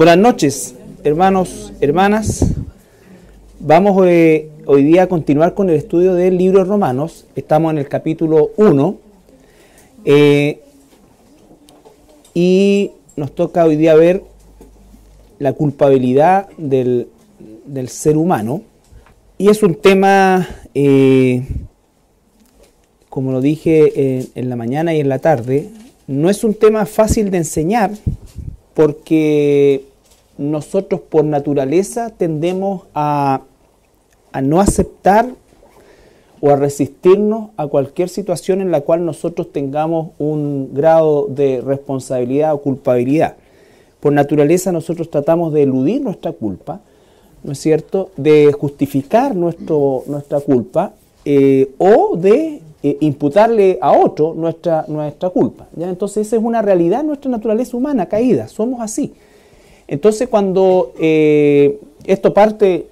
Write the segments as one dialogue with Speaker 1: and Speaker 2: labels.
Speaker 1: Buenas noches, hermanos, hermanas. Vamos eh, hoy día a continuar con el estudio del libro de Romanos. Estamos en el capítulo 1. Eh, y nos toca hoy día ver la culpabilidad del, ser humano. Y es un tema, eh, como lo dije en la mañana y en la tarde, no es un tema fácil de enseñar porque nosotros por naturaleza tendemos a, no aceptar o a resistirnos a cualquier situación en la cual nosotros tengamos un grado de responsabilidad o culpabilidad. Por naturaleza nosotros tratamos de eludir nuestra culpa, ¿no es cierto?, de justificar nuestra culpa eh, o de eh, imputarle a otro nuestra, culpa. ¿ya? Entonces esa es una realidad nuestra naturaleza humana caída, somos así. Entonces cuando eh, esto parte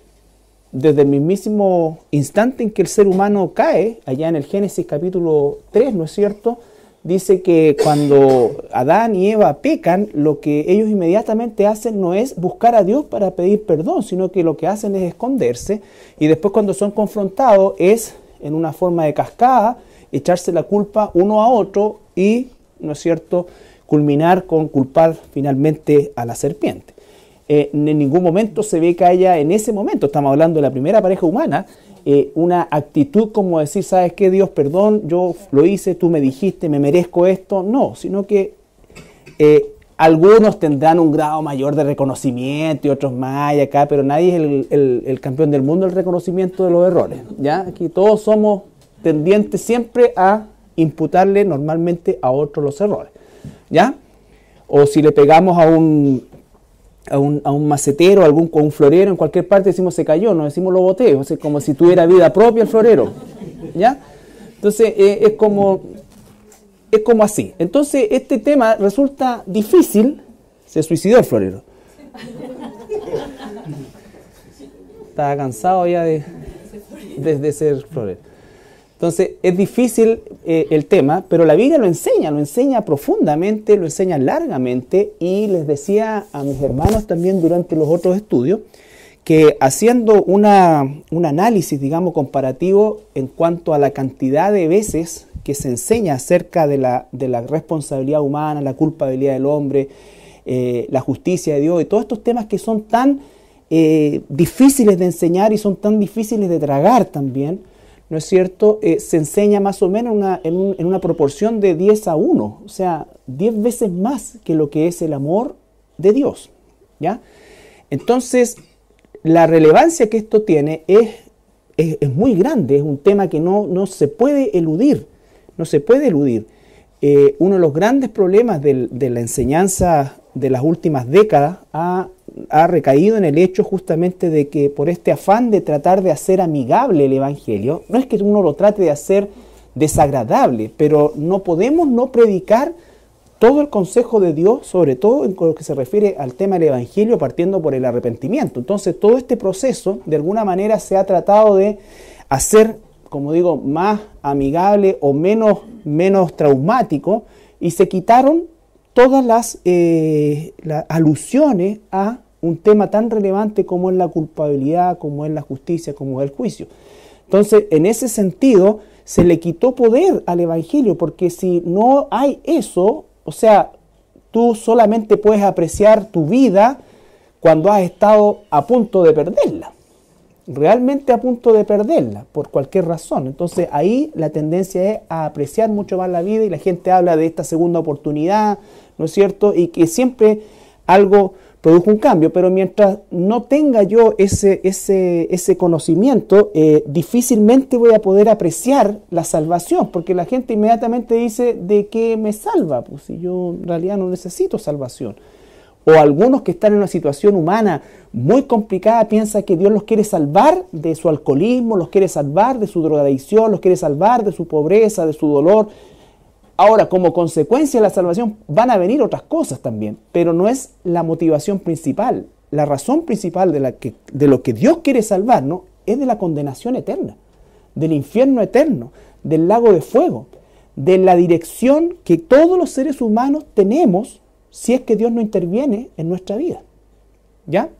Speaker 1: desde el mismísimo instante en que el ser humano cae, allá en el Génesis capítulo 3, ¿no es cierto? Dice que cuando Adán y Eva pecan, lo que ellos inmediatamente hacen no es buscar a Dios para pedir perdón, sino que lo que hacen es esconderse y después cuando son confrontados es en una forma de cascada, echarse la culpa uno a otro y, ¿no es cierto?, culminar con culpar finalmente a la serpiente. Eh, en ningún momento se ve que haya, en ese momento, estamos hablando de la primera pareja humana, eh, una actitud como decir, ¿sabes qué, Dios, perdón, yo lo hice, tú me dijiste, me merezco esto? No, sino que eh, algunos tendrán un grado mayor de reconocimiento y otros más y acá, pero nadie es el, el campeón del mundo del reconocimiento de los errores. ¿ya? Aquí todos somos tendientes siempre a imputarle normalmente a otros los errores. ¿ya? O si le pegamos a un, a un, macetero, algún con un florero en cualquier parte, decimos se cayó, no decimos lo boté, o sea, como si tuviera vida propia el florero, ¿ya? Entonces eh, es como es como así. Entonces este tema resulta difícil, se suicidó el florero. Estaba cansado ya de ser florero. Entonces, es difícil eh, el tema, pero la Biblia lo enseña, lo enseña profundamente, lo enseña largamente y les decía a mis hermanos también durante los otros estudios que haciendo una, un análisis, digamos, comparativo en cuanto a la cantidad de veces que se enseña acerca de la, de la responsabilidad humana, la culpabilidad del hombre, eh, la justicia de Dios y todos estos temas que son tan eh, difíciles de enseñar y son tan difíciles de tragar también, ¿no es cierto?, eh, se enseña más o menos en, una proporción de 10 a 1, o sea, 10 veces más que lo que es el amor de Dios, ¿ya? Entonces, la relevancia que esto tiene es, es, muy grande, es un tema que no, no, se puede eludir, no se puede eludir. Eh, uno de los grandes problemas de la enseñanza de las últimas décadas ha, recaído en el hecho justamente de que por este afán de tratar de hacer amigable el Evangelio, no es que uno lo trate de hacer desagradable, pero no podemos no predicar todo el consejo de Dios, sobre todo en lo que se refiere al tema del Evangelio, partiendo por el arrepentimiento. Entonces todo este proceso de alguna manera se ha tratado de hacer, como digo, más amigable o menos, menos traumático y se quitaron todas las, eh, alusiones a un tema tan relevante como es la culpabilidad, como es la justicia, como es el juicio. Entonces, en ese sentido, se le quitó poder al Evangelio, porque si no hay eso, o sea, tú solamente puedes apreciar tu vida cuando has estado a punto de perderla realmente a punto de perderla por cualquier razón. Entonces ahí la tendencia es a apreciar mucho más la vida y la gente habla de esta segunda oportunidad, ¿no es cierto? Y que siempre algo produjo un cambio, pero mientras no tenga yo ese, ese, ese conocimiento, eh, difícilmente voy a poder apreciar la salvación, porque la gente inmediatamente dice, ¿de qué me salva? Pues si yo en realidad no necesito salvación o algunos que están en una situación humana muy complicada piensan que Dios los quiere salvar de su alcoholismo, los quiere salvar de su drogadicción, los quiere salvar de su pobreza, de su dolor. Ahora, como consecuencia de la salvación van a venir otras cosas también, pero no es la motivación principal. La razón principal de, la que, de lo que Dios quiere no, es de la condenación eterna, del infierno eterno, del lago de fuego, de la dirección que todos los seres humanos tenemos si es que Dios no interviene en nuestra vida. ¿Ya?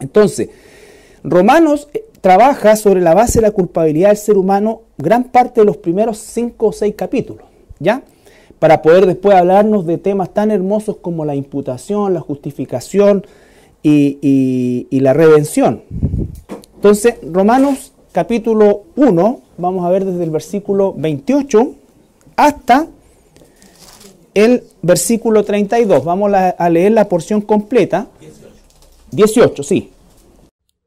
Speaker 1: Entonces, Romanos eh, trabaja sobre la base de la culpabilidad del ser humano gran parte de los primeros cinco o seis capítulos, ¿ya? Para poder después hablarnos de temas tan hermosos como la imputación, la justificación y, la redención. Entonces, Romanos capítulo 1, vamos a ver desde el versículo 28 hasta el versículo 32. Vamos a leer la porción completa. 18, sí.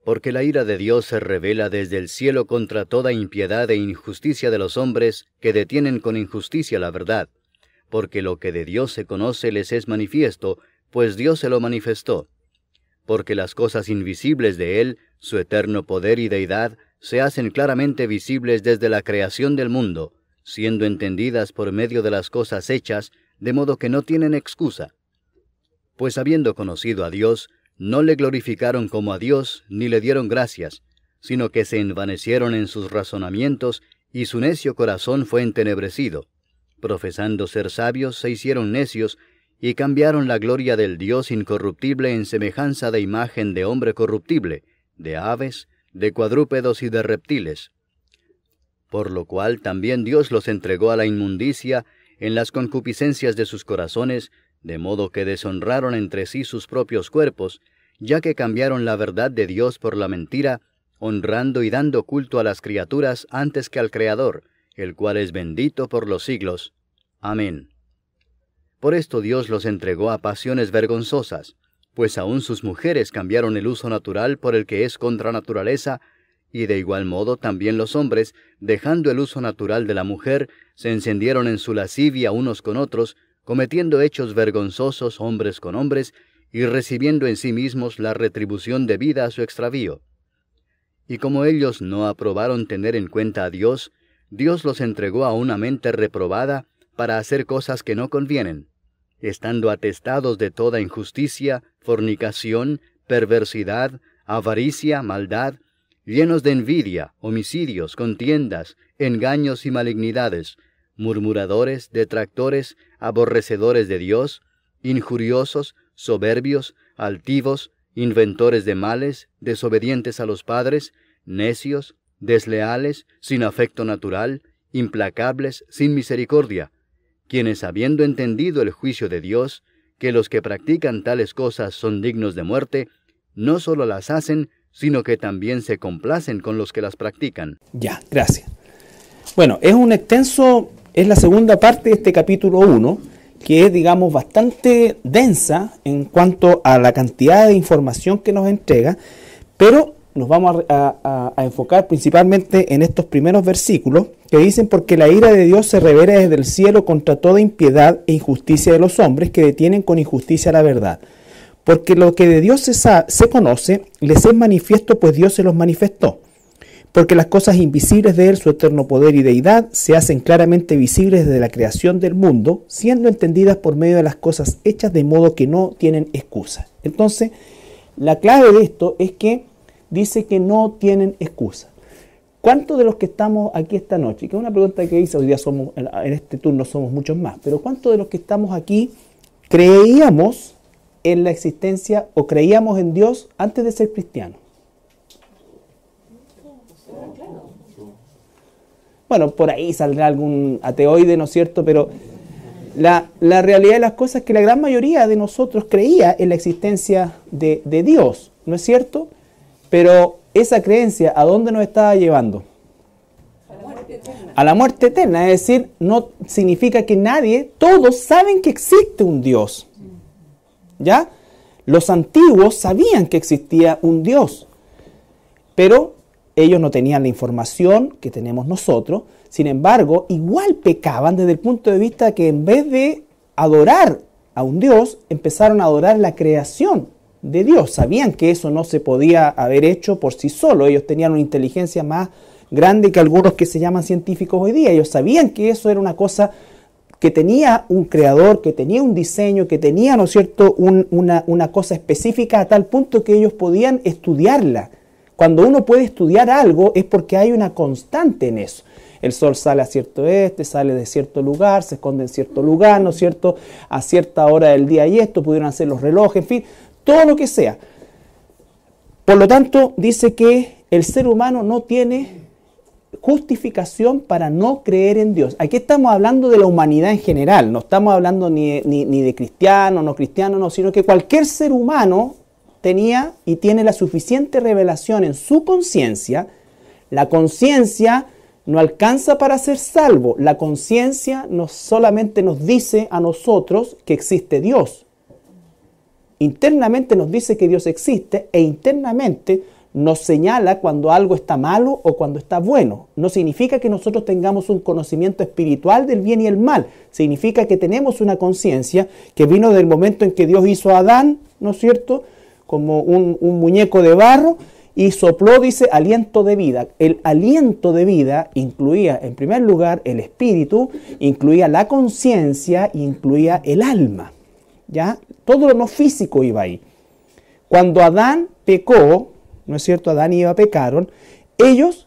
Speaker 2: Porque la ira de Dios se revela desde el cielo contra toda impiedad e injusticia de los hombres que detienen con injusticia la verdad. Porque lo que de Dios se conoce les es manifiesto, pues Dios se lo manifestó. Porque las cosas invisibles de Él, su eterno poder y deidad, se hacen claramente visibles desde la creación del mundo, siendo entendidas por medio de las cosas hechas, de modo que no tienen excusa. Pues habiendo conocido a Dios, no le glorificaron como a Dios, ni le dieron gracias, sino que se envanecieron en sus razonamientos, y su necio corazón fue entenebrecido. Profesando ser sabios, se hicieron necios, y cambiaron la gloria del Dios incorruptible en semejanza de imagen de hombre corruptible, de aves, de cuadrúpedos y de reptiles. Por lo cual también Dios los entregó a la inmundicia en las concupiscencias de sus corazones, de modo que deshonraron entre sí sus propios cuerpos, ya que cambiaron la verdad de Dios por la mentira, honrando y dando culto a las criaturas antes que al Creador, el cual es bendito por los siglos. Amén. Por esto Dios los entregó a pasiones vergonzosas, pues aun sus mujeres cambiaron el uso natural por el que es contra naturaleza, y de igual modo también los hombres, dejando el uso natural de la mujer, se encendieron en su lascivia unos con otros, cometiendo hechos vergonzosos hombres con hombres, y recibiendo en sí mismos la retribución debida a su extravío. Y como ellos no aprobaron tener en cuenta a Dios, Dios los entregó a una mente reprobada para hacer cosas que no convienen, estando atestados de toda injusticia, fornicación, perversidad, avaricia, maldad, llenos de envidia, homicidios, contiendas, engaños y malignidades, murmuradores, detractores, aborrecedores de Dios, injuriosos, soberbios, altivos, inventores de males, desobedientes a los padres, necios, desleales, sin afecto natural, implacables, sin misericordia, quienes habiendo entendido el juicio de Dios, que los que practican tales cosas son dignos de muerte, no sólo las hacen, sino que también se complacen con los que las practican.
Speaker 1: Ya, gracias. Bueno, es un extenso, es la segunda parte de este capítulo 1, que es, digamos, bastante densa en cuanto a la cantidad de información que nos entrega, pero nos vamos a, a, enfocar principalmente en estos primeros versículos que dicen, porque la ira de Dios se revela desde el cielo contra toda impiedad e injusticia de los hombres que detienen con injusticia la verdad. Porque lo que de Dios se, se conoce, les es manifiesto, pues Dios se los manifestó. Porque las cosas invisibles de Él, su eterno poder y deidad, se hacen claramente visibles desde la creación del mundo, siendo entendidas por medio de las cosas hechas de modo que no tienen excusa. Entonces, la clave de esto es que dice que no tienen excusa. ¿Cuántos de los que estamos aquí esta noche? Que es una pregunta que hice, hoy día somos, en este turno somos muchos más, pero ¿cuántos de los que estamos aquí creíamos en la existencia o creíamos en Dios antes de ser cristianos. Bueno, por ahí saldrá algún ateoide, ¿no es cierto? Pero la, realidad de las cosas es que la gran mayoría de nosotros creía en la existencia de, de Dios, ¿no es cierto? Pero esa creencia, ¿a dónde nos estaba llevando? a la muerte eterna. Es decir, no significa que nadie, todos saben que existe un Dios. ¿ya? Los antiguos sabían que existía un Dios, pero ellos no tenían la información que tenemos nosotros, sin embargo, igual pecaban desde el punto de vista que en vez de adorar a un Dios, empezaron a adorar la creación de Dios. Sabían que eso no se podía haber hecho por sí solo, ellos tenían una inteligencia más grande que algunos que se llaman científicos hoy día, ellos sabían que eso era una cosa que tenía un creador, que tenía un diseño, que tenía, ¿no es cierto?, una, una cosa específica a tal punto que ellos podían estudiarla. Cuando uno puede estudiar algo es porque hay una constante en eso. El sol sale a cierto este, sale de cierto lugar, se esconde en cierto lugar, ¿no es cierto? A cierta hora del día y esto, pudieron hacer los relojes, en fin, todo lo que sea. Por lo tanto, dice que el ser humano no tiene justificación para no creer en Dios. Aquí estamos hablando de la humanidad en general, no estamos hablando ni de, ni, ni de cristiano, no cristiano, no, sino que cualquier ser humano tenía y tiene la suficiente revelación en su conciencia. La conciencia no alcanza para ser salvo, la conciencia no solamente nos dice a nosotros que existe Dios, internamente nos dice que Dios existe e internamente nos señala cuando algo está malo o cuando está bueno. No significa que nosotros tengamos un conocimiento espiritual del bien y el mal. Significa que tenemos una conciencia que vino del momento en que Dios hizo a Adán, ¿no es cierto? Como un, muñeco de barro y sopló, dice, aliento de vida. El aliento de vida incluía, en primer lugar, el espíritu, incluía la conciencia, incluía el alma. ¿Ya? Todo lo no físico iba ahí. Cuando Adán pecó, ¿no es cierto? Adán y Eva pecaron, ellos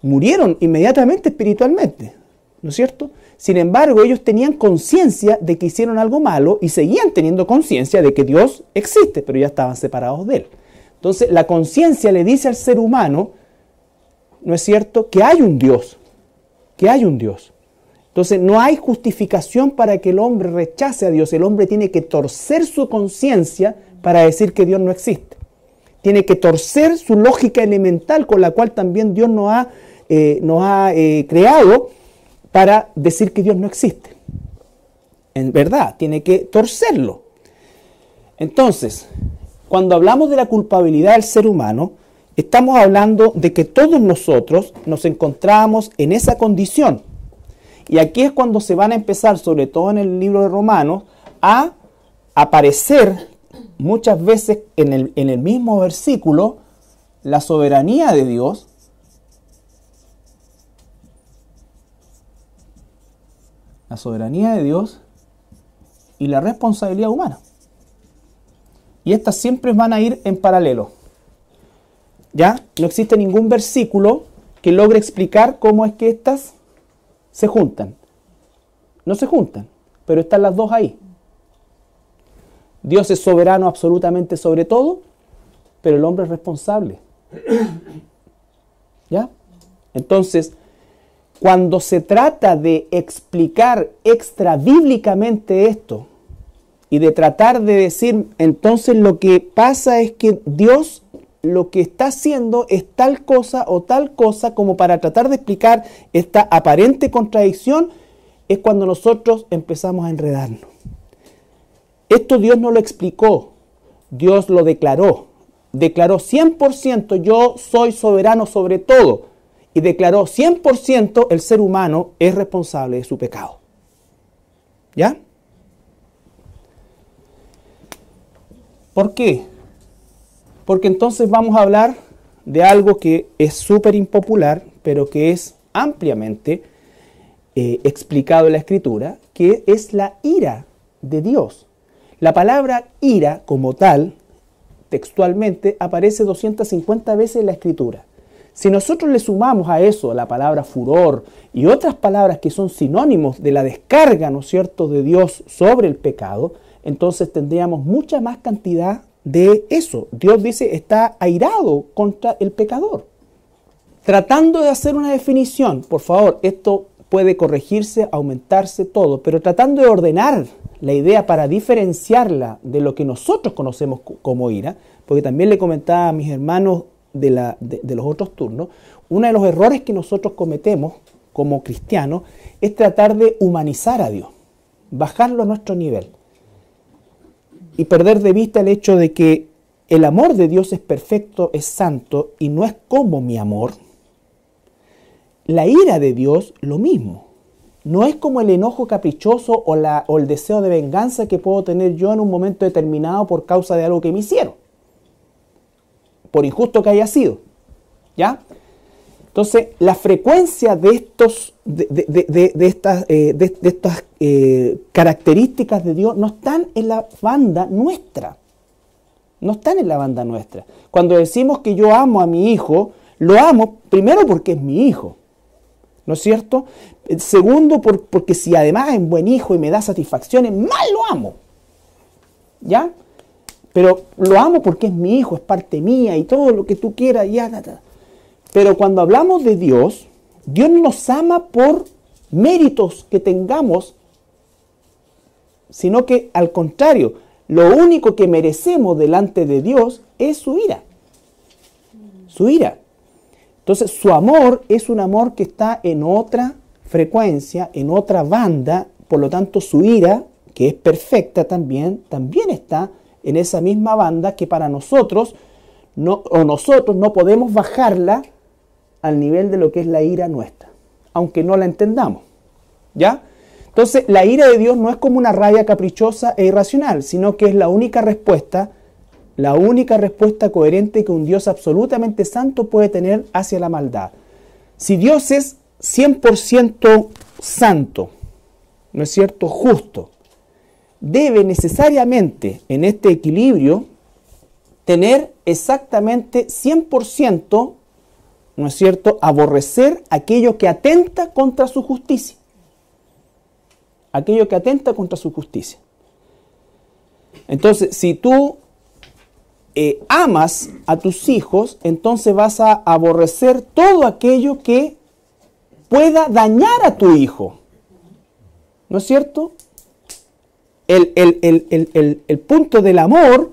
Speaker 1: murieron inmediatamente espiritualmente, ¿no es cierto? Sin embargo, ellos tenían conciencia de que hicieron algo malo y seguían teniendo conciencia de que Dios existe, pero ya estaban separados de Él. Entonces, la conciencia le dice al ser humano, ¿no es cierto?, que hay un Dios, que hay un Dios. Entonces, no hay justificación para que el hombre rechace a Dios. El hombre tiene que torcer su conciencia para decir que Dios no existe tiene que torcer su lógica elemental con la cual también Dios nos ha, eh, ha eh, creado para decir que Dios no existe. En verdad, tiene que torcerlo. Entonces, cuando hablamos de la culpabilidad del ser humano, estamos hablando de que todos nosotros nos encontramos en esa condición. Y aquí es cuando se van a empezar, sobre todo en el libro de Romanos, a aparecer muchas veces en el, mismo versículo, la soberanía de Dios la soberanía de Dios y la responsabilidad humana. Y estas siempre van a ir en paralelo. ¿Ya? No existe ningún versículo que logre explicar cómo es que estas se juntan. No se juntan, pero están las dos ahí. Dios es soberano absolutamente sobre todo, pero el hombre es responsable. ¿Ya? Entonces, cuando se trata de explicar extrabíblicamente esto y de tratar de decir, entonces lo que pasa es que Dios lo que está haciendo es tal cosa o tal cosa como para tratar de explicar esta aparente contradicción, es cuando nosotros empezamos a enredarnos. Esto Dios no lo explicó, Dios lo declaró. Declaró 100% yo soy soberano sobre todo. Y declaró 100% el ser humano es responsable de su pecado. ¿Ya? ¿Por qué? Porque entonces vamos a hablar de algo que es súper impopular, pero que es ampliamente eh, explicado en la escritura, que es la ira de Dios. La palabra ira como tal, textualmente, aparece 250 veces en la escritura. Si nosotros le sumamos a eso la palabra furor y otras palabras que son sinónimos de la descarga, ¿no es cierto?, de Dios sobre el pecado, entonces tendríamos mucha más cantidad de eso. Dios dice, está airado contra el pecador. Tratando de hacer una definición, por favor, esto puede corregirse, aumentarse todo, pero tratando de ordenar la idea para diferenciarla de lo que nosotros conocemos como ira, porque también le comentaba a mis hermanos de, los otros turnos, uno de los errores que nosotros cometemos como cristianos es tratar de humanizar a Dios, bajarlo a nuestro nivel y perder de vista el hecho de que el amor de Dios es perfecto, es santo y no es como mi amor. La ira de Dios lo mismo. No es como el enojo caprichoso o, la, el deseo de venganza que puedo tener yo en un momento determinado por causa de algo que me hicieron, por injusto que haya sido. ¿Ya? Entonces, la frecuencia de, estos, de, de, estas, eh, eh, características de Dios no están en la banda nuestra. No están en la banda nuestra. Cuando decimos que yo amo a mi hijo, lo amo primero porque es mi hijo. ¿no es cierto? Eh, segundo, porque si además es buen hijo y me da satisfacciones, mal lo amo, ¿ya? Pero lo amo porque es mi hijo, es parte mía y todo lo que tú quieras, ya, Pero cuando hablamos de Dios, Dios no nos ama por méritos que tengamos, sino que al contrario, lo único que merecemos delante de Dios es su ira. Su ira. Entonces su amor es un amor que está en otra frecuencia, en otra banda, por lo tanto su ira, que es perfecta también, también está en esa misma banda que para nosotros no, o nosotros no podemos bajarla al nivel de lo que es la ira nuestra, aunque no la entendamos. ¿Ya? Entonces, la ira de Dios no es como una rabia caprichosa e irracional, sino que es la única respuesta la única respuesta coherente que un Dios absolutamente santo puede tener hacia la maldad. Si Dios es 100% santo, ¿no es cierto? Justo, debe necesariamente en este equilibrio tener exactamente 100%, ¿no es cierto?, aborrecer aquello que atenta contra su justicia. Aquello que atenta contra su justicia. Entonces, si tú eh, amas a tus hijos, entonces vas a aborrecer todo aquello que pueda dañar a tu hijo. ¿No es cierto? El, el, el punto del amor,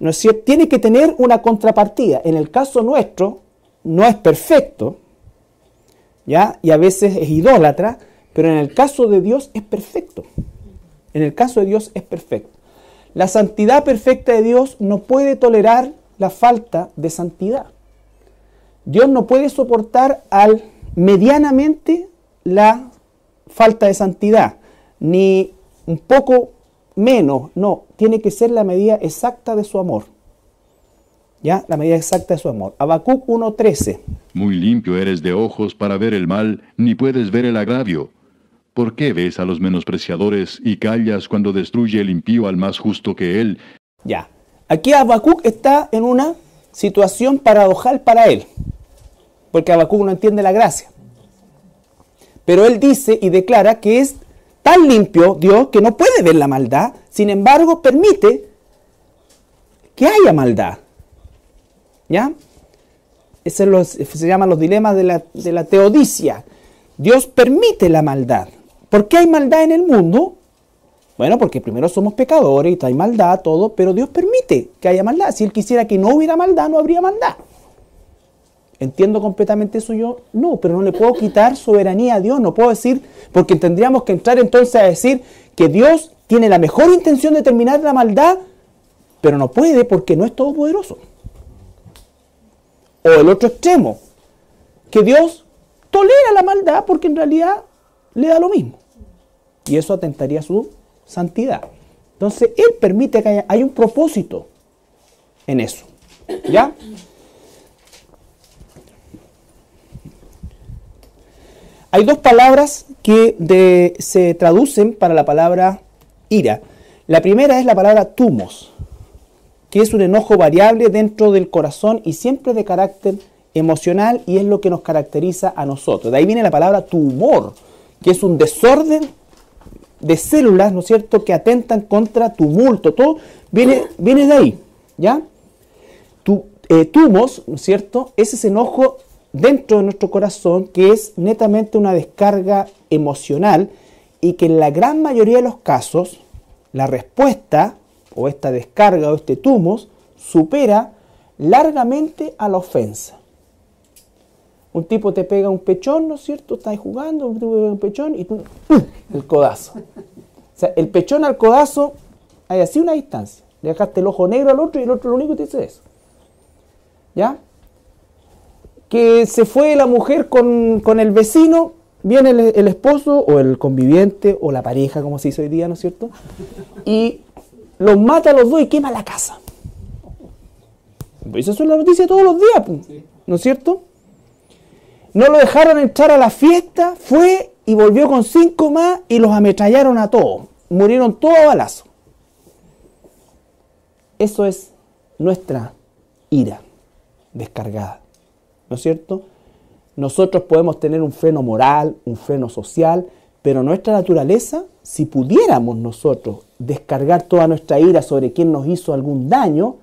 Speaker 1: ¿no es Tiene que tener una contrapartida. En el caso nuestro, no es perfecto, ¿ya? Y a veces es idólatra, pero en el caso de Dios es perfecto. En el caso de Dios es perfecto. La santidad perfecta de Dios no puede tolerar la falta de santidad. Dios no puede soportar al medianamente la falta de santidad, ni un poco menos, no, tiene que ser la medida exacta de su amor. ¿Ya? La medida exacta de su amor. Habacuc 1.13.
Speaker 3: Muy limpio eres de ojos para ver el mal, ni puedes ver el agravio ¿Por qué ves a los menospreciadores y callas cuando destruye el impío al más justo
Speaker 1: que él? Ya. Aquí Habacuc está en una situación paradojal para él, porque Habacuc no entiende la gracia. Pero él dice y declara que es tan limpio Dios que no puede ver la maldad, sin embargo permite que haya maldad. ¿Ya? es los, se llaman los dilemas de la, de la teodicia. Dios permite la maldad. ¿Por qué hay maldad en el mundo? Bueno, porque primero somos pecadores y hay maldad, todo, pero Dios permite que haya maldad. Si Él quisiera que no hubiera maldad, no habría maldad. ¿Entiendo completamente eso yo? No, pero no le puedo quitar soberanía a Dios, no puedo decir, porque tendríamos que entrar entonces a decir que Dios tiene la mejor intención de terminar la maldad, pero no puede porque no es todopoderoso. O el otro extremo, que Dios tolera la maldad porque en realidad le da lo mismo y eso atentaría a su santidad. Entonces, Él permite que haya, hay un propósito en eso. ¿Ya? Hay dos palabras que se traducen para la palabra ira. La primera es la palabra tumos, que es un enojo variable dentro del corazón y siempre de carácter emocional y es lo que nos caracteriza a nosotros. De ahí viene la palabra tumor, que es un desorden de células, ¿no es cierto?, que atentan contra tu Todo viene, viene de ahí, ¿ya? Tu, eh, tumos, ¿no es cierto?, ese enojo dentro de nuestro corazón que es netamente una descarga emocional y que en la gran mayoría de los casos la respuesta o esta descarga o este tumos supera largamente a la ofensa. Un tipo te pega un pechón, ¿no es cierto? Estás jugando, un tipo te pega un pechón y tú, el codazo. O sea, el pechón al codazo, hay así una distancia. Le dejaste el ojo negro al otro y el otro lo único que te dice eso. ¿Ya? Que se fue la mujer con, el vecino, viene el, esposo o el conviviente o la pareja, como se dice hoy día, ¿no es cierto? Y los mata a los dos y quema la casa. Pues eso es la noticia todos los días, pues, ¿no es cierto? No lo dejaron entrar a la fiesta, fue y volvió con cinco más y los ametrallaron a todos. Murieron todos a balazo. Eso es nuestra ira descargada. ¿No es cierto? Nosotros podemos tener un freno moral, un freno social, pero nuestra naturaleza, si pudiéramos nosotros descargar toda nuestra ira sobre quien nos hizo algún daño,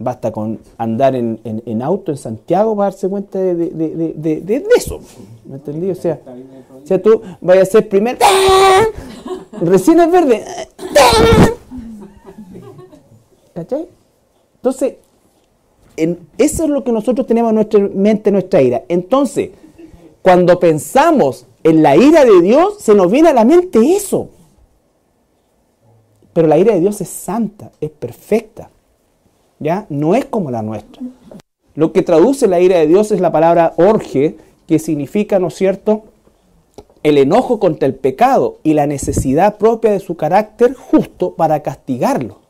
Speaker 1: Basta con andar en, auto en Santiago para darse cuenta de, eso. ¿Me entendí? O sea, tú vayas a ser primero. Recién es verde. ¿Cachai? Entonces, eso es lo que nosotros tenemos en nuestra mente, nuestra ira. Entonces, cuando pensamos en la ira de Dios, se nos viene a la mente eso. Pero la ira de Dios es santa, es perfecta. ¿ya? No es como la nuestra. Lo que traduce la ira de Dios es la palabra orge, que significa, ¿no es cierto?, el enojo contra el pecado y la necesidad propia de su carácter justo para castigarlo.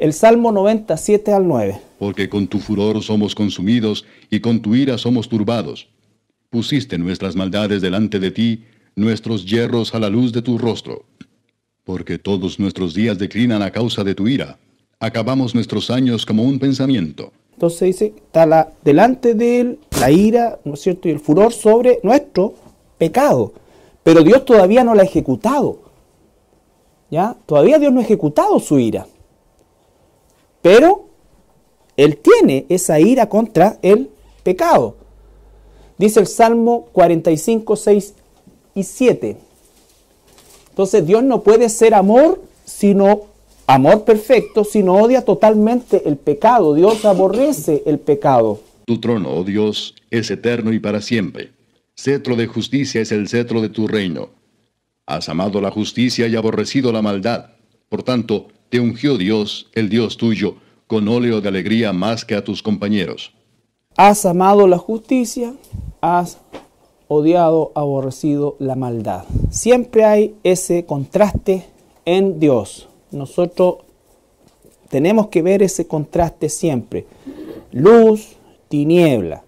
Speaker 1: El Salmo 97 al 9.
Speaker 3: Porque con tu furor somos consumidos y con tu ira somos turbados. Pusiste nuestras maldades delante de ti, nuestros yerros a la luz de tu rostro. Porque todos nuestros días declinan a
Speaker 1: causa de tu ira Acabamos
Speaker 3: nuestros años como un pensamiento.
Speaker 1: Entonces dice, está delante de él la ira, ¿no es cierto? Y el furor sobre nuestro pecado. Pero Dios todavía no la ha ejecutado. ¿Ya? Todavía Dios no ha ejecutado su ira. Pero Él tiene esa ira contra el pecado. Dice el Salmo 45, 6 y 7. Entonces Dios no puede ser amor sino amor perfecto, sino odia totalmente el pecado. Dios aborrece el pecado. Tu trono, oh Dios,
Speaker 3: es eterno y para siempre. Cetro de justicia es el cetro de tu reino. Has amado la justicia y aborrecido la maldad. Por tanto, te ungió Dios, el Dios tuyo, con óleo de alegría más que a tus compañeros.
Speaker 1: Has amado la justicia, has odiado, aborrecido la maldad. Siempre hay ese contraste en Dios nosotros tenemos que ver ese contraste siempre. Luz, tiniebla,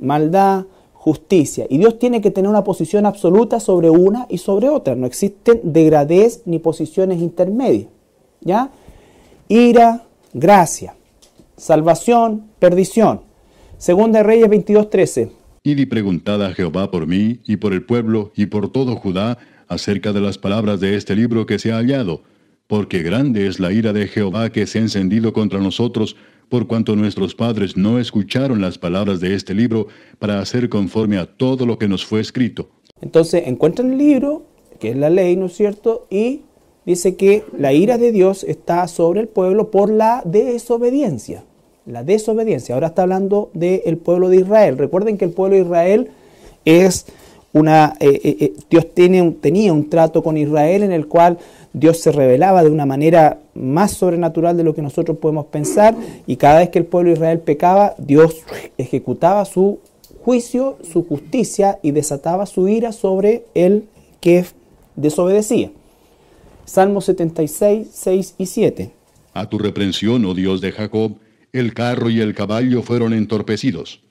Speaker 1: maldad, justicia. Y Dios tiene que tener una posición absoluta sobre una y sobre otra. No existen degradez ni posiciones intermedias. ¿Ya? Ira, gracia. Salvación, perdición. Segunda de Reyes 22:13.
Speaker 3: Y di preguntada a Jehová por mí y por el pueblo y por todo Judá acerca de las palabras de este libro que se ha hallado porque grande es la ira de Jehová que se ha encendido contra nosotros, por cuanto nuestros padres no escucharon las palabras de este libro para hacer conforme a todo lo que nos fue escrito.
Speaker 1: Entonces encuentran el libro, que es la ley, ¿no es cierto? Y dice que la ira de Dios está sobre el pueblo por la desobediencia. La desobediencia. Ahora está hablando del pueblo de Israel. Recuerden que el pueblo de Israel es eh, eh, eh, Dios tenía un trato con Israel en el cual Dios se revelaba de una manera más sobrenatural de lo que nosotros podemos pensar y cada vez que el pueblo de Israel pecaba, Dios ejecutaba su juicio, su justicia y desataba su ira sobre el que desobedecía. Salmo 76, 6 y 7.
Speaker 3: A tu reprensión, oh Dios de Jacob, el carro y el caballo fueron entorpecidos.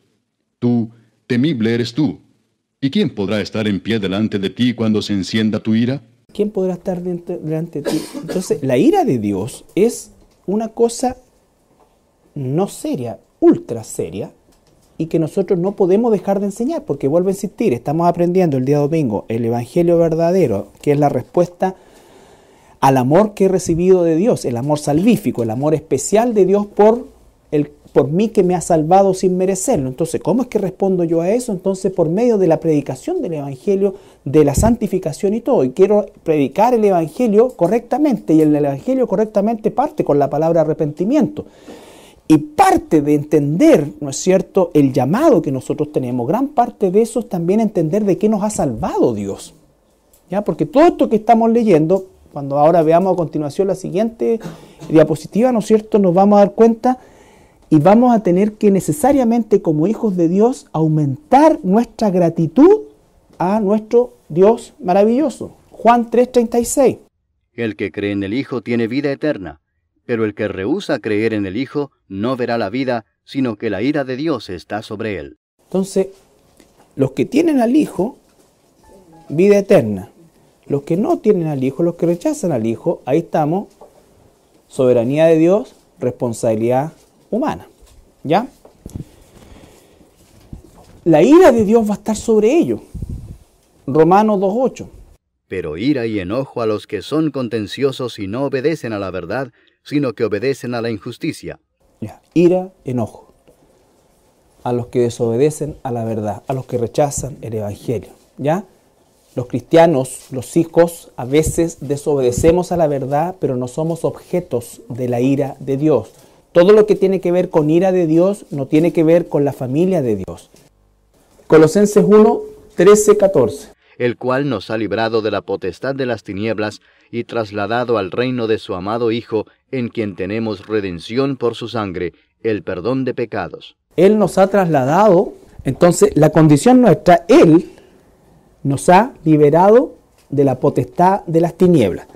Speaker 3: Tú, temible eres tú, ¿Y quién podrá estar en pie delante de
Speaker 1: ti cuando se encienda tu ira? ¿Quién podrá estar delante de ti? Entonces, la ira de Dios es una cosa no seria, ultra seria, y que nosotros no podemos dejar de enseñar, porque vuelvo a insistir, estamos aprendiendo el día domingo el Evangelio verdadero, que es la respuesta al amor que he recibido de Dios, el amor salvífico, el amor especial de Dios por el por mí que me ha salvado sin merecerlo. Entonces, ¿cómo es que respondo yo a eso? Entonces, por medio de la predicación del Evangelio, de la santificación y todo. Y quiero predicar el Evangelio correctamente. Y el Evangelio correctamente parte con la palabra arrepentimiento. Y parte de entender, ¿no es cierto?, el llamado que nosotros tenemos. Gran parte de eso es también entender de qué nos ha salvado Dios. ¿Ya? Porque todo esto que estamos leyendo, cuando ahora veamos a continuación la siguiente diapositiva, ¿no es cierto?, nos vamos a dar cuenta y vamos a tener que necesariamente como hijos de Dios aumentar nuestra gratitud a nuestro Dios maravilloso. Juan 3:36.
Speaker 2: El que cree en el Hijo tiene vida eterna, pero el que rehúsa creer en el Hijo no verá la vida, sino que la ira de Dios
Speaker 1: está sobre él. Entonces, los que tienen al Hijo, vida eterna. Los que no tienen al Hijo, los que rechazan al Hijo, ahí estamos. Soberanía de Dios, responsabilidad humana. ¿Ya? La ira de Dios va a estar sobre ellos. Romanos 2.8.
Speaker 2: Pero ira y enojo a los que son contenciosos y no obedecen a la verdad, sino que obedecen a la injusticia.
Speaker 1: ira, enojo. A los que desobedecen a la verdad, a los que rechazan el Evangelio. ¿Ya? Los cristianos, los hijos, a veces desobedecemos a la verdad, pero no somos objetos de la ira de Dios. Todo lo que tiene que ver con ira de Dios no tiene que ver con la familia de Dios. Colosenses 1, 13, 14. El cual
Speaker 2: nos ha librado de la potestad de las tinieblas y trasladado al reino de su amado Hijo, en quien tenemos redención por su sangre, el perdón de pecados.
Speaker 1: Él nos ha trasladado, entonces la condición nuestra, Él nos ha liberado de la potestad de las tinieblas.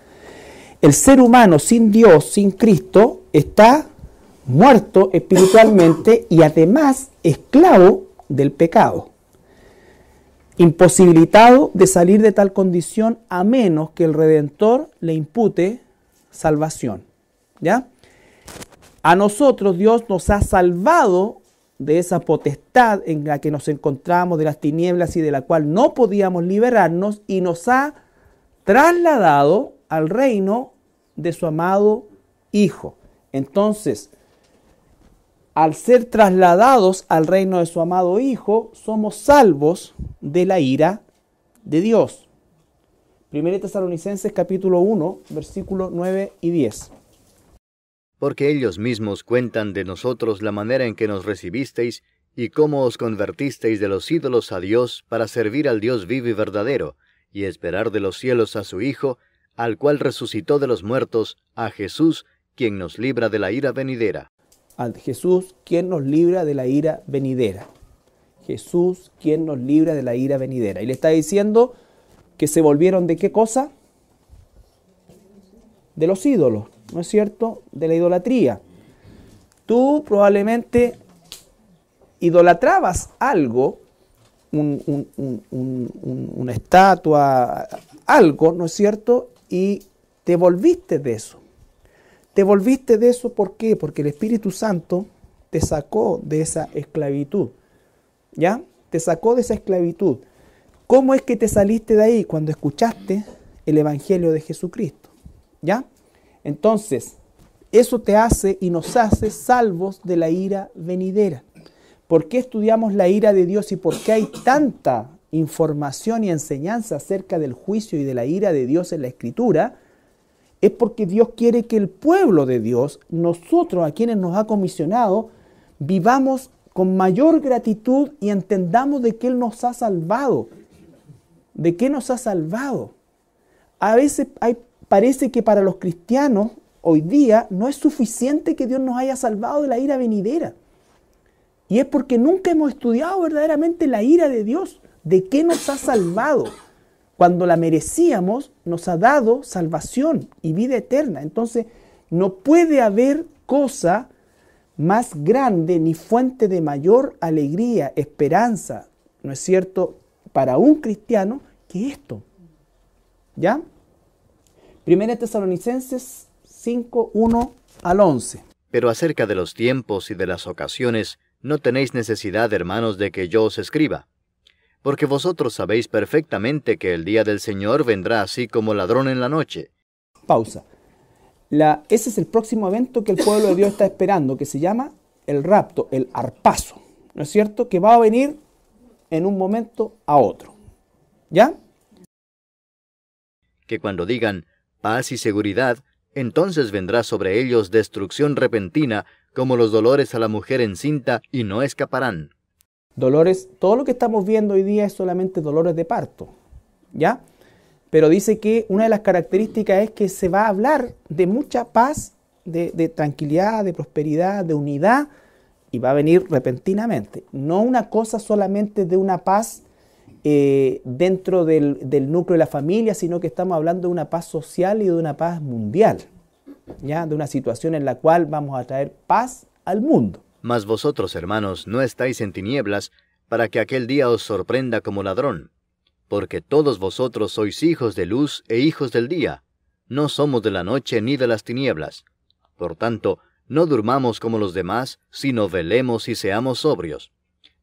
Speaker 1: El ser humano sin Dios, sin Cristo, está muerto espiritualmente y además esclavo del pecado, imposibilitado de salir de tal condición a menos que el Redentor le impute salvación. ¿Ya? A nosotros Dios nos ha salvado de esa potestad en la que nos encontramos, de las tinieblas y de la cual no podíamos liberarnos, y nos ha trasladado al reino de su amado Hijo. Entonces, al ser trasladados al reino de su amado Hijo, somos salvos de la ira de Dios. 1 Tesalonicenses capítulo 1, versículos 9 y 10.
Speaker 2: Porque ellos mismos cuentan de nosotros la manera en que nos recibisteis y cómo os convertisteis de los ídolos a Dios para servir al Dios vivo y verdadero, y esperar de los cielos a su Hijo, al cual resucitó de los muertos, a Jesús, quien nos libra de la ira venidera.
Speaker 1: Jesús quien nos libra de la ira venidera. Jesús quien nos libra de la ira venidera. Y le está diciendo que se volvieron de qué cosa? De los ídolos, ¿no es cierto? De la idolatría. Tú probablemente idolatrabas algo, una estatua, algo, ¿no es cierto? Y te volviste de eso. Te volviste de eso, ¿por qué? Porque el Espíritu Santo te sacó de esa esclavitud. ¿Ya? Te sacó de esa esclavitud. ¿Cómo es que te saliste de ahí cuando escuchaste el Evangelio de Jesucristo? ¿Ya? Entonces, eso te hace y nos hace salvos de la ira venidera. ¿Por qué estudiamos la ira de Dios y por qué hay tanta información y enseñanza acerca del juicio y de la ira de Dios en la Escritura? es porque Dios quiere que el pueblo de Dios, nosotros a quienes nos ha comisionado, vivamos con mayor gratitud y entendamos de qué Él nos ha salvado. ¿De qué nos ha salvado? A veces hay, parece que para los cristianos hoy día no es suficiente que Dios nos haya salvado de la ira venidera. Y es porque nunca hemos estudiado verdaderamente la ira de Dios. ¿De qué nos ha salvado? cuando la merecíamos, nos ha dado salvación y vida eterna. Entonces, no puede haber cosa más grande ni fuente de mayor alegría, esperanza, ¿no es cierto?, para un cristiano que esto. ¿Ya? Primera Tesalonicenses 5, 1
Speaker 2: al 11. Pero acerca de los tiempos y de las ocasiones, no tenéis necesidad, hermanos, de que yo os escriba porque vosotros sabéis perfectamente que el día del Señor vendrá así como ladrón en la noche. Pausa.
Speaker 1: La, ese es el próximo evento que el pueblo de Dios está esperando, que se llama el rapto, el arpazo, ¿no es cierto? Que va a venir en un momento a otro. ¿Ya?
Speaker 2: Que cuando digan paz y seguridad, entonces vendrá sobre ellos destrucción repentina, como los dolores a la mujer encinta, y no escaparán.
Speaker 1: Dolores, todo lo que estamos viendo hoy día es solamente dolores de parto, ¿ya? Pero dice que una de las características es que se va a hablar de mucha paz, de, tranquilidad, de prosperidad, de unidad, y va a venir repentinamente. No una cosa solamente de una paz eh, dentro del, del, núcleo de la familia, sino que estamos hablando de una paz social y de una paz mundial, ¿ya? de una situación en la cual vamos a traer paz al mundo.
Speaker 2: Mas vosotros, hermanos, no estáis en tinieblas, para que aquel día os sorprenda como ladrón. Porque todos vosotros sois hijos de luz e hijos del día. No somos de la noche ni de las tinieblas. Por tanto, no durmamos como los demás, sino velemos y seamos sobrios.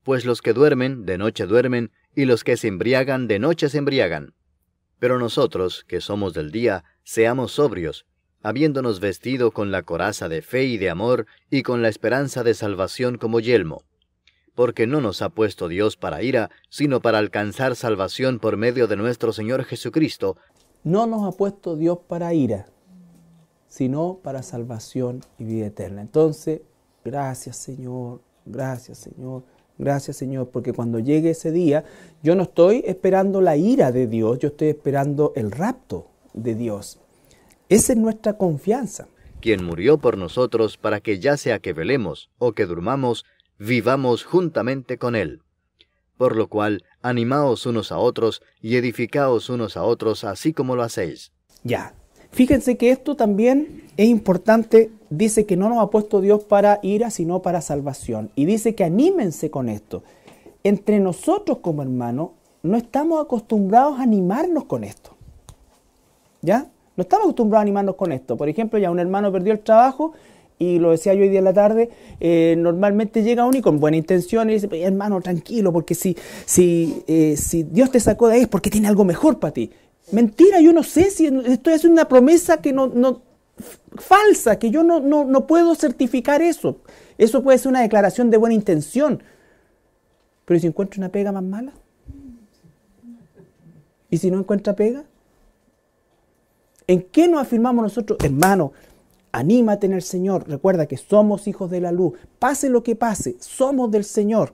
Speaker 2: Pues los que duermen, de noche duermen, y los que se embriagan, de noche se embriagan. Pero nosotros, que somos del día, seamos sobrios, habiéndonos vestido con la coraza de fe y de amor y con la esperanza de salvación como yelmo. Porque no nos ha puesto Dios para ira, sino para alcanzar salvación por medio de nuestro Señor
Speaker 1: Jesucristo. No nos ha puesto Dios para ira, sino para salvación y vida eterna. Entonces, gracias Señor, gracias Señor, gracias Señor, porque cuando llegue ese día, yo no estoy esperando la ira de Dios, yo estoy esperando el rapto de Dios. Esa es nuestra confianza.
Speaker 2: Quien murió por nosotros para que ya sea que velemos o que durmamos, vivamos juntamente con Él. Por lo cual, animaos unos a otros y edificaos unos a otros así como lo hacéis.
Speaker 1: Ya, fíjense que esto también es importante. Dice que no nos ha puesto Dios para ira, sino para salvación. Y dice que anímense con esto. Entre nosotros como hermanos, no estamos acostumbrados a animarnos con esto. ¿Ya? No estamos acostumbrados a animarnos con esto. Por ejemplo, ya un hermano perdió el trabajo y lo decía yo hoy día en la tarde, eh, normalmente llega uno y con buena intención y dice, hermano, tranquilo, porque si, si, eh, si Dios te sacó de ahí es porque tiene algo mejor para ti. Mentira, yo no sé si estoy haciendo una promesa que no, falsa, que yo no, no, puedo certificar eso. Eso puede ser una declaración de buena intención. Pero si encuentra una pega más mala, y si no encuentra pega, ¿En qué nos afirmamos nosotros, hermano? Anímate en el Señor. Recuerda que somos hijos de la luz. Pase lo que pase, somos del Señor.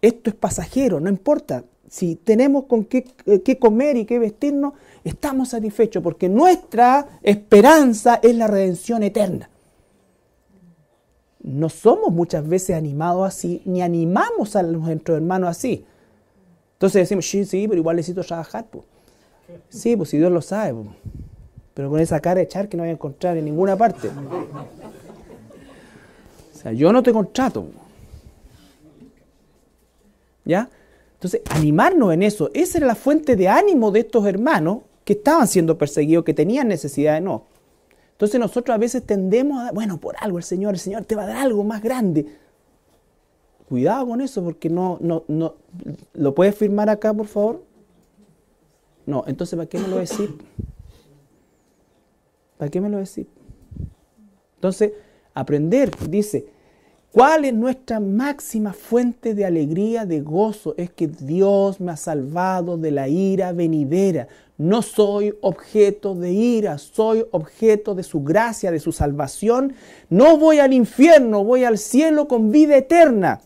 Speaker 1: Esto es pasajero, no importa. Si tenemos con eh, qué, comer y qué vestirnos, estamos satisfechos porque nuestra esperanza es la redención eterna no somos muchas veces animados así, ni animamos a nuestros hermanos así. Entonces decimos, sí, sí, pero igual necesito trabajar. Pues. Sí, pues si Dios lo sabe. Pero con esa cara de echar que no voy a encontrar en ninguna parte. O sea, yo no te contrato. ¿Ya? Entonces, animarnos en eso. Esa era la fuente de ánimo de estos hermanos que estaban siendo perseguidos, que tenían necesidad de no. Entonces nosotros a veces tendemos a, bueno, por algo el Señor, el Señor te va a dar algo más grande. Cuidado con eso, porque no, no, no, ¿lo puedes firmar acá, por favor? No, entonces, ¿para qué me lo decir? ¿Para qué me lo decís? Entonces, aprender, dice, ¿cuál es nuestra máxima fuente de alegría, de gozo? Es que Dios me ha salvado de la ira venidera. No soy objeto de ira, soy objeto de su gracia, de su salvación. No voy al infierno, voy al cielo con vida eterna.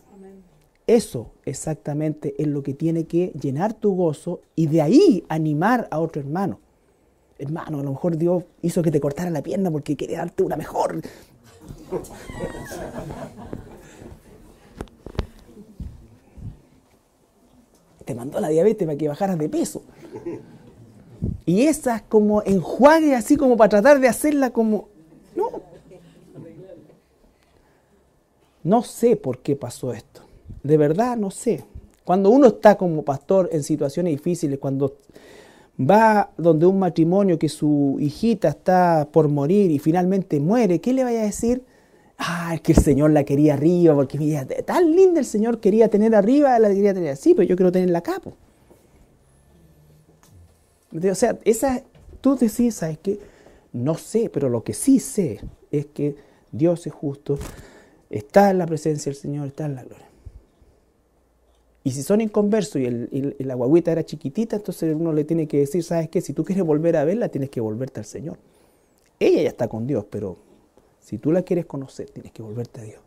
Speaker 1: Eso exactamente es lo que tiene que llenar tu gozo y de ahí animar a otro hermano hermano, a lo mejor Dios hizo que te cortara la pierna porque quería darte una mejor. te mandó la diabetes para que bajaras de peso. Y esas como enjuague así como para tratar de hacerla como... No. No sé por qué pasó esto. De verdad no sé. Cuando uno está como pastor en situaciones difíciles, cuando va donde un matrimonio que su hijita está por morir y finalmente muere, ¿qué le vaya a decir? Ah, es que el Señor la quería arriba, porque mira, tan linda el Señor quería tener arriba, la quería tener así, pero yo quiero tenerla capo. O sea, esa, tú decís, ¿sabes qué? No sé, pero lo que sí sé es que Dios es justo, está en la presencia del Señor, está en la gloria. Y si son inconversos y, el, la guaguita era chiquitita, entonces uno le tiene que decir, ¿sabes qué? Si tú quieres volver a verla, tienes que volverte al Señor. Ella ya está con Dios, pero si tú la quieres conocer, tienes que volverte a Dios.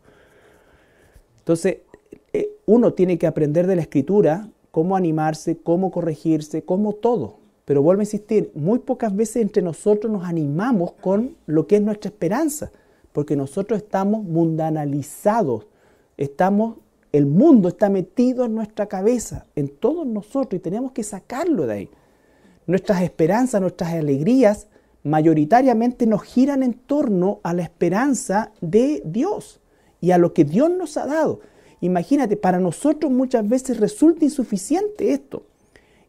Speaker 1: Entonces, eh, uno tiene que aprender de la escritura cómo animarse, cómo corregirse, cómo todo. Pero vuelvo a insistir, muy pocas veces entre nosotros nos animamos con lo que es nuestra esperanza, porque nosotros estamos mundanalizados, estamos el mundo está metido en nuestra cabeza, en todos nosotros, y tenemos que sacarlo de ahí. Nuestras esperanzas, nuestras alegrías, mayoritariamente nos giran en torno a la esperanza de Dios y a lo que Dios nos ha dado. Imagínate, para nosotros muchas veces resulta insuficiente esto.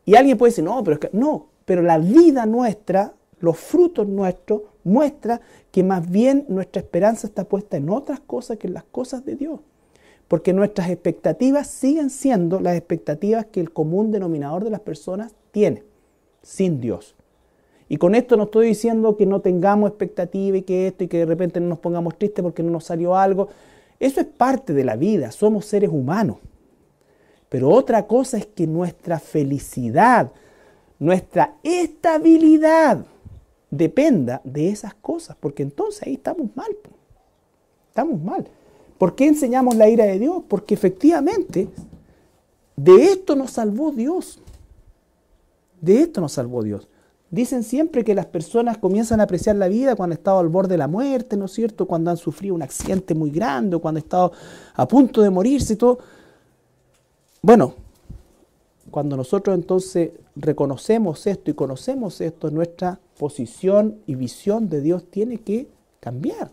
Speaker 1: Y alguien puede decir, no, pero que no, pero la vida nuestra, los frutos nuestros, muestra que más bien nuestra esperanza está puesta en otras cosas que en las cosas de Dios porque nuestras expectativas siguen siendo las expectativas que el común denominador de las personas tiene, sin Dios. Y con esto no estoy diciendo que no tengamos expectativa y que esto y que de repente no nos pongamos tristes porque no nos salió algo. Eso es parte de la vida, somos seres humanos. Pero otra cosa es que nuestra felicidad, nuestra estabilidad dependa de esas cosas, porque entonces ahí estamos mal. Estamos mal. ¿Por qué enseñamos la ira de Dios? Porque efectivamente de esto nos salvó Dios. De esto nos salvó Dios. Dicen siempre que las personas comienzan a apreciar la vida cuando han estado al borde de la muerte, ¿no es cierto? Cuando han sufrido un accidente muy grande, o cuando han estado a punto de morirse y todo. Bueno, cuando nosotros entonces reconocemos esto y conocemos esto, nuestra posición y visión de Dios tiene que cambiar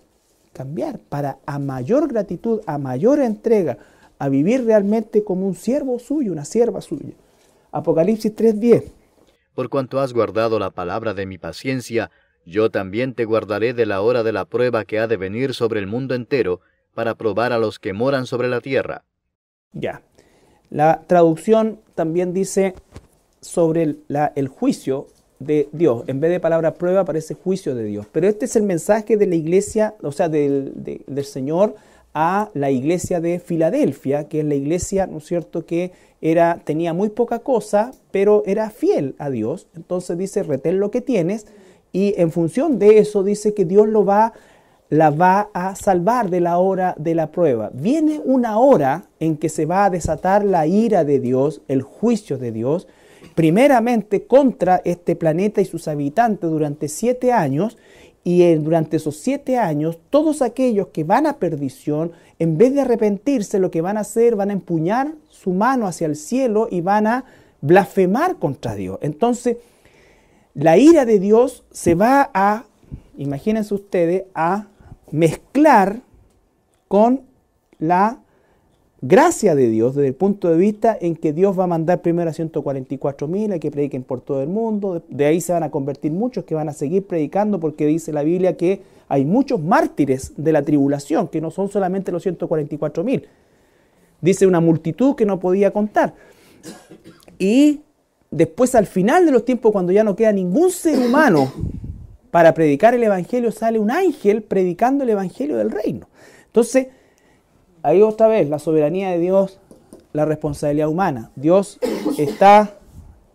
Speaker 1: cambiar, para a mayor gratitud, a mayor entrega, a vivir realmente como un siervo suyo, una sierva suya. Apocalipsis 3:10.
Speaker 2: Por cuanto has guardado la palabra de mi paciencia, yo también te guardaré de la hora de la prueba que ha de venir sobre el mundo entero, para probar a los que moran sobre la tierra.
Speaker 1: Ya. La traducción también dice sobre el juicio de Dios. En vez de palabra prueba aparece juicio de Dios. Pero este es el mensaje de la iglesia, o sea, del, del Señor a la iglesia de Filadelfia, que es la iglesia, ¿no es cierto?, que era, tenía muy poca cosa, pero era fiel a Dios. Entonces dice, retén lo que tienes y en función de eso dice que Dios lo va, la va a salvar de la hora de la prueba. Viene una hora en que se va a desatar la ira de Dios, el juicio de Dios, primeramente contra este planeta y sus habitantes durante siete años y durante esos siete años, todos aquellos que van a perdición, en vez de arrepentirse, lo que van a hacer, van a empuñar su mano hacia el cielo y van a blasfemar contra Dios. Entonces, la ira de Dios se va a, imagínense ustedes, a mezclar con la gracia de Dios desde el punto de vista en que Dios va a mandar primero a 144 mil a que prediquen por todo el mundo. De ahí se van a convertir muchos que van a seguir predicando porque dice la Biblia que hay muchos mártires de la tribulación, que no son solamente los 144 mil. Dice una multitud que no podía contar. Y después al final de los tiempos, cuando ya no queda ningún ser humano para predicar el Evangelio, sale un ángel predicando el Evangelio del reino. Entonces, Ahí otra vez, la soberanía de Dios, la responsabilidad humana. Dios está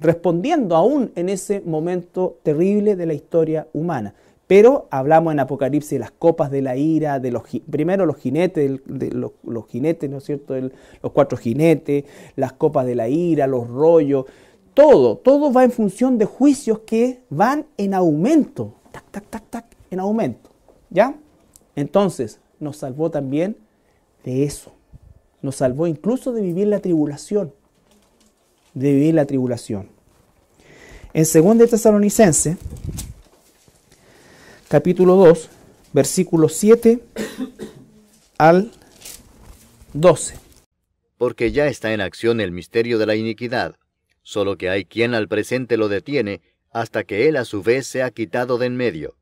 Speaker 1: respondiendo aún en ese momento terrible de la historia humana. Pero hablamos en Apocalipsis de las copas de la ira, de los primero los jinetes, los, jinetes, ¿no es cierto? los cuatro jinetes, las copas de la ira, los rollos, todo, todo va en función de juicios que van en aumento, tac, tac, tac, tac, en aumento, ¿ya? Entonces nos salvó también de eso. Nos salvó incluso de vivir la tribulación. De vivir la tribulación. En 2 de Tesalonicense, capítulo 2, versículo 7 al 12.
Speaker 2: Porque ya está en acción el misterio de la iniquidad, solo que hay quien al presente lo detiene hasta que él a su vez sea quitado de en medio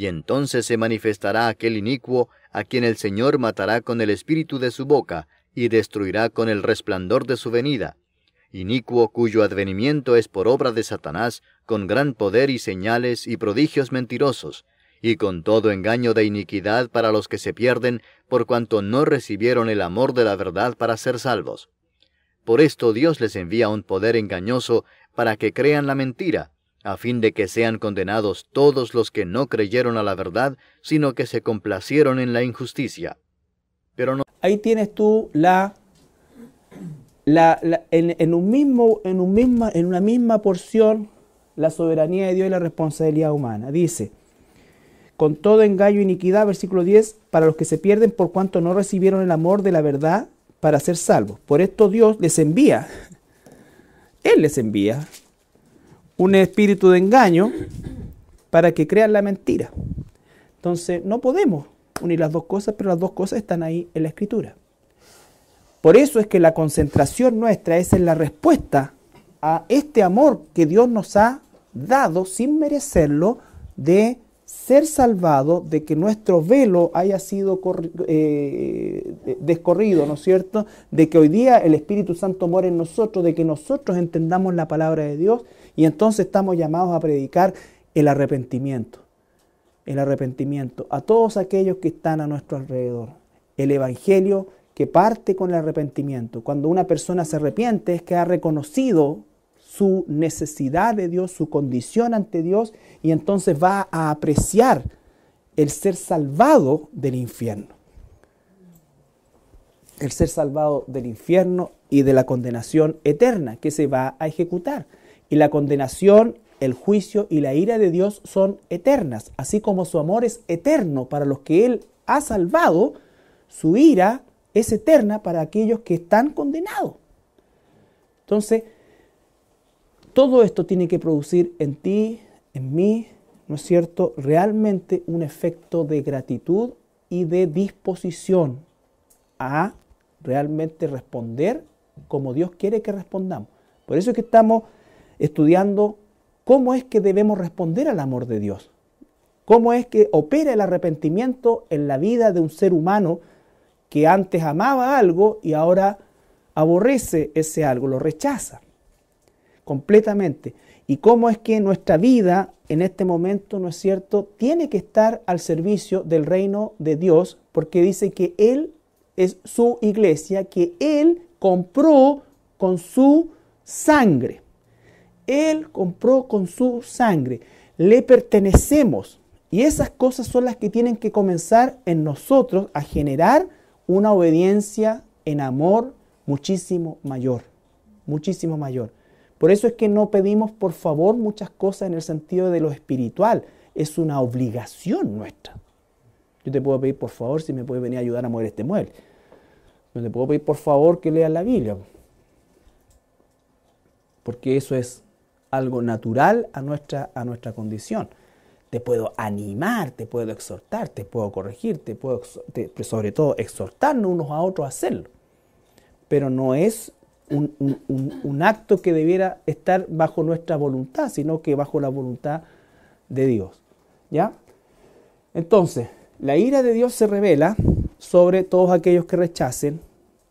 Speaker 2: y entonces se manifestará aquel inicuo a quien el Señor matará con el espíritu de su boca, y destruirá con el resplandor de su venida, inicuo cuyo advenimiento es por obra de Satanás, con gran poder y señales y prodigios mentirosos, y con todo engaño de iniquidad para los que se pierden, por cuanto no recibieron el amor de la verdad para ser salvos. Por esto Dios les envía un poder engañoso para que crean la mentira, a fin de que sean condenados todos los que no creyeron a la verdad, sino que se complacieron en
Speaker 1: la injusticia. Pero Ahí tienes tú la... la, en, un mismo, en, un misma, en una misma porción la soberanía de Dios y la responsabilidad humana. Dice, con todo engaño y e iniquidad, versículo 10, para los que se pierden por cuanto no recibieron el amor de la verdad para ser salvos. Por esto Dios les envía, Él les envía un espíritu de engaño para que crean la mentira. Entonces, no podemos unir las dos cosas, pero las dos cosas están ahí en la escritura. Por eso es que la concentración nuestra es en la respuesta a este amor que Dios nos ha dado sin merecerlo de ser salvado, de que nuestro velo haya sido eh, descorrido, ¿no es cierto? De que hoy día el Espíritu Santo mora en nosotros, de que nosotros entendamos la palabra de Dios y entonces estamos llamados a predicar el arrepentimiento. El arrepentimiento a todos aquellos que están a nuestro alrededor. El Evangelio que parte con el arrepentimiento. Cuando una persona se arrepiente es que ha reconocido su necesidad de Dios, su condición ante Dios, y entonces va a apreciar el ser salvado del infierno. El ser salvado del infierno y de la condenación eterna que se va a ejecutar. Y la condenación, el juicio y la ira de Dios son eternas, así como su amor es eterno para los que Él ha salvado, su ira es eterna para aquellos que están condenados. Entonces, todo esto tiene que producir en ti, en mí, ¿no es cierto?, realmente un efecto de gratitud y de disposición a realmente responder como Dios quiere que respondamos. Por eso es que estamos estudiando cómo es que debemos responder al amor de Dios, cómo es que opera el arrepentimiento en la vida de un ser humano que antes amaba algo y ahora aborrece ese algo, lo rechaza completamente. Y cómo es que nuestra vida en este momento, ¿no es cierto?, tiene que estar al servicio del reino de Dios, porque dice que Él es su iglesia, que Él compró con su sangre. Él compró con su sangre. Le pertenecemos. Y esas cosas son las que tienen que comenzar en nosotros a generar una obediencia en amor muchísimo mayor. Muchísimo mayor. Por eso es que no pedimos por favor muchas cosas en el sentido de lo espiritual. Es una obligación nuestra. Yo te puedo pedir por favor si me puedes venir a ayudar a mover este mueble. No te puedo pedir por favor que leas la Biblia. Porque eso es algo natural a nuestra, a nuestra condición. Te puedo animar, te puedo exhortar, te puedo corregir, te puedo, sobre todo, exhortarnos unos a otros a hacerlo. Pero no es un, acto que debiera estar bajo nuestra voluntad, sino que bajo la voluntad de Dios. ¿Ya? Entonces, la ira de Dios se revela sobre todos aquellos que rechacen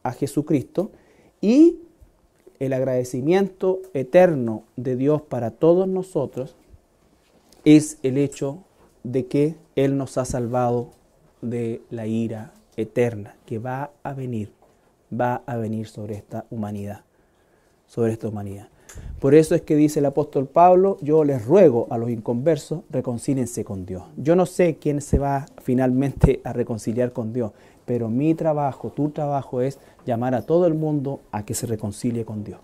Speaker 1: a Jesucristo y el agradecimiento eterno de Dios para todos nosotros es el hecho de que Él nos ha salvado de la ira eterna que va a venir, va a venir sobre esta humanidad, sobre esta humanidad. Por eso es que dice el apóstol Pablo, yo les ruego a los inconversos, reconcílense con Dios. Yo no sé quién se va finalmente a reconciliar con Dios. Pero mi trabajo, tu trabajo es llamar a todo el mundo a que se reconcilie con Dios.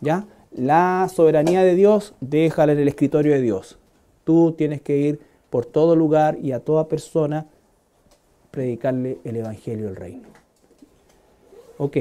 Speaker 1: ¿Ya? La soberanía de Dios, déjala en el escritorio de Dios. Tú tienes que ir por todo lugar y a toda persona predicarle el Evangelio del Reino. Ok.